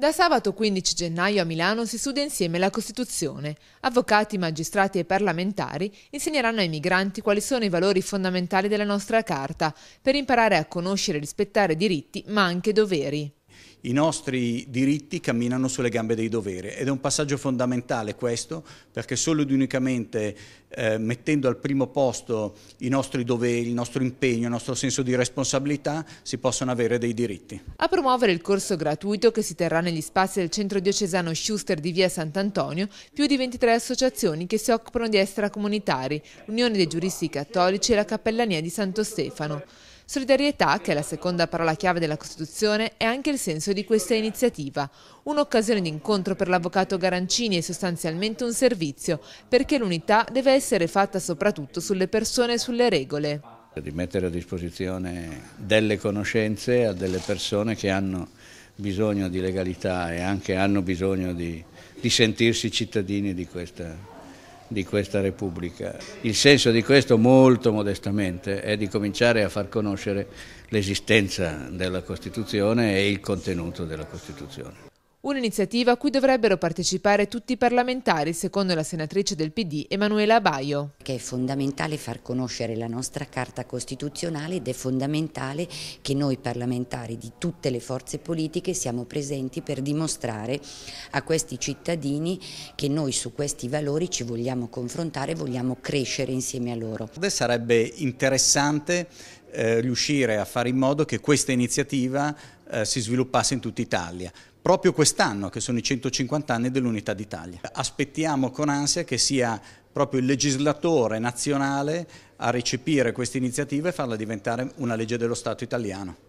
Da sabato 15 gennaio a Milano si studia insieme la Costituzione. Avvocati, magistrati e parlamentari insegneranno ai migranti quali sono i valori fondamentali della nostra Carta per imparare a conoscere e rispettare diritti ma anche doveri i nostri diritti camminano sulle gambe dei doveri ed è un passaggio fondamentale questo perché solo ed unicamente eh, mettendo al primo posto i nostri doveri, il nostro impegno, il nostro senso di responsabilità si possono avere dei diritti. A promuovere il corso gratuito che si terrà negli spazi del centro diocesano Schuster di via Sant'Antonio più di 23 associazioni che si occupano di extracomunitari, l'Unione dei giuristi cattolici e la Cappellania di Santo Stefano. Solidarietà, che è la seconda parola chiave della Costituzione, è anche il senso di questa iniziativa. Un'occasione di incontro per l'avvocato Garancini è sostanzialmente un servizio, perché l'unità deve essere fatta soprattutto sulle persone e sulle regole. Di mettere a disposizione delle conoscenze a delle persone che hanno bisogno di legalità e anche hanno bisogno di, di sentirsi cittadini di questa di questa Repubblica. Il senso di questo, molto modestamente, è di cominciare a far conoscere l'esistenza della Costituzione e il contenuto della Costituzione. Un'iniziativa a cui dovrebbero partecipare tutti i parlamentari, secondo la senatrice del PD Emanuela Baio. Che è fondamentale far conoscere la nostra Carta Costituzionale ed è fondamentale che noi parlamentari di tutte le forze politiche siamo presenti per dimostrare a questi cittadini che noi su questi valori ci vogliamo confrontare e vogliamo crescere insieme a loro. Sarebbe interessante eh, riuscire a fare in modo che questa iniziativa eh, si sviluppasse in tutta Italia proprio quest'anno, che sono i 150 anni dell'Unità d'Italia. Aspettiamo con ansia che sia proprio il legislatore nazionale a recepire questa iniziativa e farla diventare una legge dello Stato italiano.